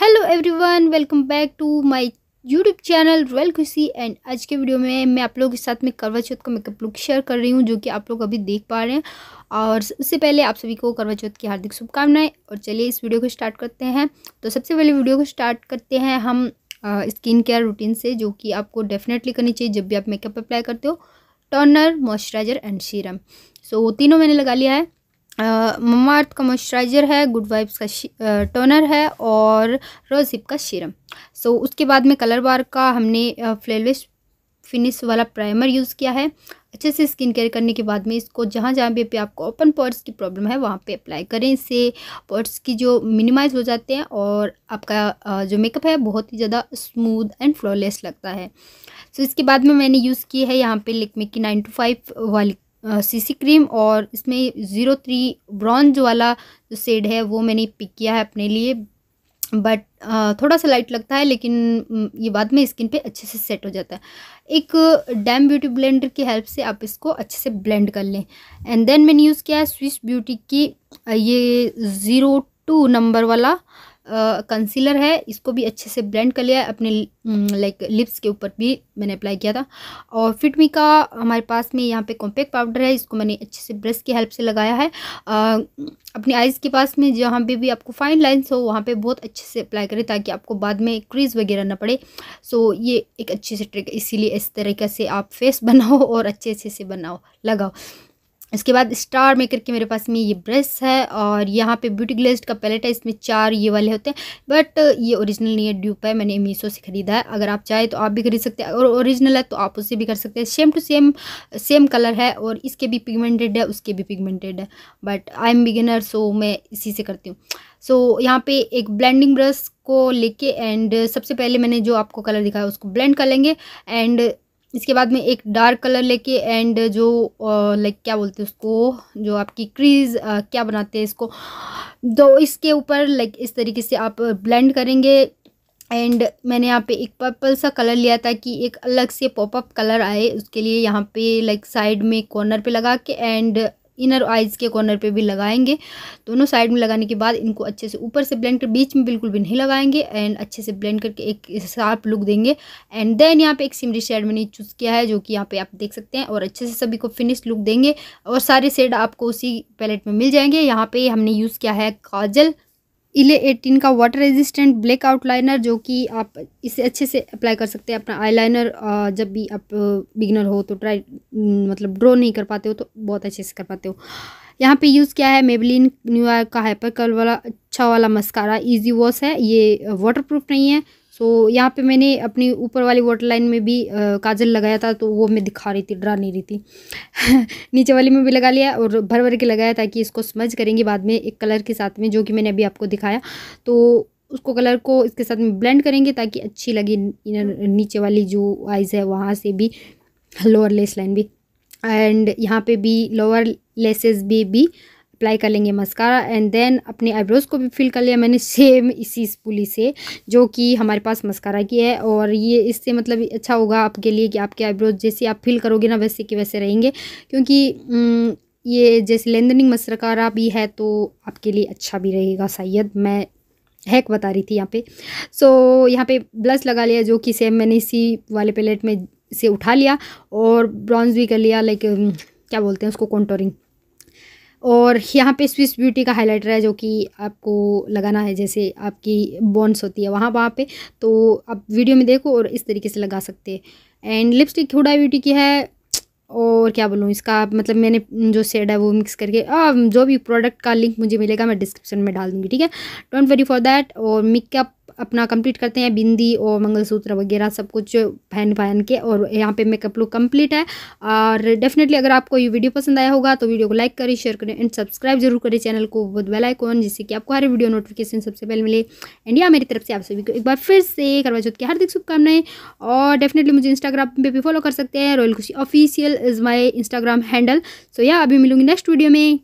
hello everyone welcome back to my YouTube channel royal Khushi and आज के video में मैं आप लोगों के साथ में करवा चौथ का मेकअप लुक शेयर कर रही हूँ जो कि आप लोग अभी देख पा रहे हैं और उससे पहले आप सभी को करवा चौथ की हार्दिक शुभकामनाएं और चलिए इस वीडियो को स्टार्ट करते हैं तो सबसे पहले वीडियो को स्टार्ट करते हैं हम स्किन केयर रूटीन से जो कि आपको डेफिनेटली करनी चाहिए जब भी आप मेकअप अप्लाई करते हो toner moisturiser and serum so तीनों मैंने लगा लिया है ममार्थ अर्थ का मॉइस्चराइज़र है गुड वाइब्स का टोनर है और रोजिप का शीरम सो so, उसके बाद में कलर बार का हमने फ्लेवलेस फिनिश वाला प्राइमर यूज़ किया है अच्छे से स्किन केयर करने के बाद में इसको जहाँ जहाँ भी अभी आपको ओपन पॉर्स की प्रॉब्लम है वहाँ पे अप्लाई करें इससे पॉर्स की जो मिनिमाइज हो जाते हैं और आपका जो मेकअप है बहुत ही ज़्यादा स्मूथ एंड फ्लॉलेस लगता है सो so, इसके बाद में मैंने यूज़ की है यहाँ पे लिकमे की नाइन टू फाइव वाली सीसी क्रीम और इसमें ज़ीरो थ्री ब्रॉन्ज वाला जो सेड है वो मैंने पिक किया है अपने लिए बट थोड़ा सा लाइट लगता है लेकिन ये बाद में स्किन पे अच्छे से सेट हो जाता है एक डैम ब्यूटी ब्लेंडर की हेल्प से आप इसको अच्छे से ब्लेंड कर लें एंड देन मैंने यूज़ किया है स्विस ब्यूटी की ये ज़ीरो टू नंबर वाला कंसीलर है इसको भी अच्छे से ब्लेंड कर लिया अपने लाइक लिप्स के ऊपर भी मैंने अप्लाई किया था और फिटमी का हमारे पास में यहाँ पे कॉम्पैक्ट पाउडर है इसको मैंने अच्छे से ब्रश की हेल्प से लगाया है आ, अपने आइज़ के पास में जहाँ पे भी आपको फाइन लाइन्स हो वहाँ पे बहुत अच्छे से अप्लाई करें ताकि आपको बाद में क्रीज वगैरह ना पड़े सो ये एक अच्छी सी ट्रिक इसीलिए इस तरीके से आप फेस बनाओ और अच्छे अच्छे से बनाओ लगाओ उसके बाद स्टार मेकर के मेरे पास में ये ब्रश है और यहाँ पे ब्यूटी ग्लेस्ड का पैलेट है इसमें चार ये वाले होते हैं बट ये ओरिजिनल नहीं है ड्यूप है मैंने मीशो से ख़रीदा है अगर आप चाहें तो आप भी खरीद सकते हैं और ओरिजिनल है तो आप उससे भी कर सकते हैं same to same same colour है और इसके भी पिगमेंटेड है उसके भी पिगमेंटेड है but I am beginner so मैं इसी से करती हूँ सो so, यहाँ पे एक ब्लेंडिंग ब्रश को लेके एंड सबसे पहले मैंने जो आपको कलर दिखाया उसको ब्लेंड कर लेंगे एंड इसके बाद में एक डार्क कलर लेके एंड जो लाइक क्या बोलते हैं उसको जो आपकी क्रीज क्या बनाते हैं इसको तो इसके ऊपर लाइक इस तरीके से आप ब्लेंड करेंगे एंड मैंने यहाँ पे एक पर्पल सा कलर लिया था कि एक अलग से पॉपअप कलर आए उसके लिए यहाँ पे लाइक साइड में कॉर्नर पे लगा के एंड इनर आइज़ के कॉर्नर पे भी लगाएंगे दोनों साइड में लगाने के बाद इनको अच्छे से ऊपर से ब्लेंड कर बीच में बिल्कुल भी नहीं लगाएंगे एंड अच्छे से ब्लेंड करके एक शार्प लुक देंगे एंड देन यहाँ पे एक सिमरी शेड मैंने चूज़ किया है जो कि यहाँ पे आप देख सकते हैं और अच्छे से सभी को फिनिश लुक देंगे और सारे शेड आपको उसी पैलेट में मिल जाएंगे यहाँ पर हमने यूज़ किया है काजल इले एटीन का वाटर रेजिस्टेंट ब्लैक आउटलाइनर जो कि आप इसे अच्छे से अप्लाई कर सकते हैं अपना आईलाइनर जब भी आप बिगनर हो तो ट्राई मतलब ड्रॉ नहीं कर पाते हो तो बहुत अच्छे से कर पाते हो यहाँ पे यूज़ किया है मेबलिन न्यूयॉर्क का हाइपर कलर वाला अच्छा वाला मस्कारा इजी वॉश है ये वाटरप्रूफ नहीं है सो यहाँ पे मैंने अपनी ऊपर वाली वाटर लाइन में भी काजल लगाया था तो वो मैं दिखा रही थी डरा नहीं रही थी नीचे वाली में भी लगा लिया और भर भर के लगाया ताकि इसको स्मज करेंगे बाद में एक कलर के साथ में जो कि मैंने अभी आपको दिखाया तो उसको कलर को इसके साथ में ब्लेंड करेंगे ताकि अच्छी लगे नीचे वाली जो आइज़ है वहाँ से भी लोअर लेस लाइन भी एंड यहाँ पे भी लोअर लेसेस भी भी अप्लाई कर लेंगे मस्कारा एंड देन अपने आईब्रोज़ को भी फिल कर लिया मैंने सेम इसी स्पूली से जो कि हमारे पास मस्कारा की है और ये इससे मतलब अच्छा होगा आपके लिए कि आपके आईब्रोज़ जैसे आप फिल करोगे ना वैसे के वैसे रहेंगे क्योंकि ये जैसे लेंदनिंग मस्कारा भी है तो आपके लिए अच्छा भी रहेगा शायद मैं हैक बता रही थी यहाँ पे सो so, यहाँ पे ब्लश लगा लिया जो कि सेम मैंने इसी वाले पैलेट में से उठा लिया और ब्रॉन्ज भी कर लिया लाइक क्या बोलते हैं उसको कॉन्टोरिंग और यहाँ पे स्विस ब्यूटी का हाइलाइटर है जो कि आपको लगाना है जैसे आपकी बॉन्स होती है वहाँ वहाँ पे तो आप वीडियो में देखो और इस तरीके से लगा सकते हैं एंड लिपस्टिक हुडा ब्यूटी की है और क्या बोलूँ इसका मतलब मैंने जो शेड है वो मिक्स करके आ, जो भी प्रोडक्ट का लिंक मुझे मिलेगा मैं डिस्क्रिप्शन में डाल दूँगी ठीक है डोंट वरी फॉर दैट और मेकअप अपना कंप्लीट करते हैं बिंदी और मंगलसूत्र वगैरह सब कुछ पहन पहन के और यहाँ पे मेकअप लुक कंप्लीट है और डेफिनेटली अगर आपको ये वीडियो पसंद आया होगा तो वीडियो को लाइक करें शेयर करें एंड सब्सक्राइब जरूर करें चैनल को बहुत बेल आइकॉन जिससे कि आपको हर वीडियो नोटिफिकेशन सबसे पहले मिले एंड या मेरी तरफ से आप सभी को एक बार फिर से करवा चौथ की हार्दिक शुभकामनाएं और डेफिनेटली मुझे इंस्टाग्राम पर भी फॉलो कर सकते हैं royal Khushi official is my Instagram handle so या अभी मिलूंगी नेक्स्ट वीडियो में